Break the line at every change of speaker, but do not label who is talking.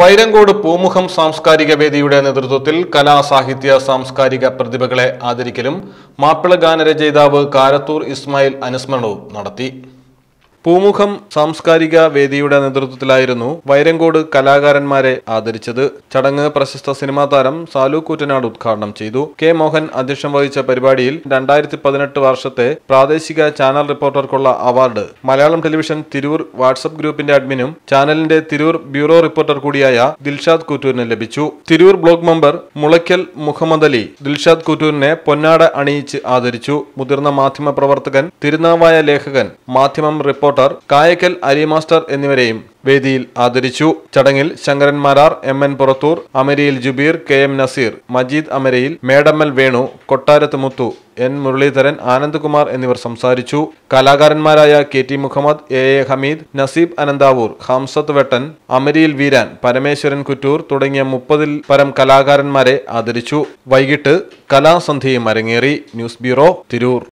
വൈരങ്കോട് പൂമുഖം സാംസ്കാരിക വേദിയുടെ നേതൃത്വത്തിൽ കലാ സാഹിത്യ സാംസ്കാരിക പ്രതിഭകളെ ആദരിക്കലും മാപ്പിള ഗാനരചയിതാവ് കാരത്തൂർ ഇസ്മായിൽ അനുസ്മരണവും നടത്തി പൂമുഖം സാംസ്കാരിക വേദിയുടെ നേതൃത്വത്തിലായിരുന്നു വൈരങ്കോട് കലാകാരന്മാരെ ആദരിച്ചത് ചടങ്ങ് പ്രശസ്ത സിനിമാ താരം സാലു കൂറ്റനാട് ഉദ്ഘാടനം ചെയ്തു കെ മോഹൻ അധ്യക്ഷം വഹിച്ച പരിപാടിയിൽ രണ്ടായിരത്തി പതിനെട്ട് വർഷത്തെ പ്രാദേശിക ചാനൽ റിപ്പോർട്ടർക്കുള്ള award Malayalam television Tirur WhatsApp ഗ്രൂപ്പിന്റെ അഡ്മിനും ചാനലിന്റെ തിരൂർ ബ്യൂറോ റിപ്പോർട്ടർ കൂടിയായ ദിൽഷാദ് കൂറ്റൂരിന് ലഭിച്ചു തിരൂർ ബ്ലോക്ക് മെമ്പർ മുളയ്ക്കൽ മുഹമ്മദ് അലി ദിൽഷാദ് കൂറ്റൂരിനെ പൊന്നാട അണിയിച്ച് ആദരിച്ചു മുതിർന്ന മാധ്യമ പ്രവർത്തകൻ തിരുനാവായ ലേഖകൻ Madhyamam reporter promoter Kayakkal Ali master എന്നിവരെയും വേദിയിൽ ആദരിച്ചു ചടങ്ങിൽ Sankaran Marar M N Purathur Amariyil Jubeer K M Naseer Majeed Amarayil Medammal Venu Kottarath Muthu N Muraleedharan Anandkumar എന്നിവർ സംസാരിച്ചു കലാകാരന്മാരായ K T Muhammad A A Hameed Naseeb Ananthavoor Hamsath Vettan Amariyil Veeran Parameswaran Kuttoor തുടങ്ങിയ മുപ്പതിൽ പരം കലാകാരന്മാരെ ആദരിച്ചു വൈകിട്ട് കലാസന്ധ്യയും അരങ്ങേറി ന്യൂസ് ബ്യൂറോ തിരൂർ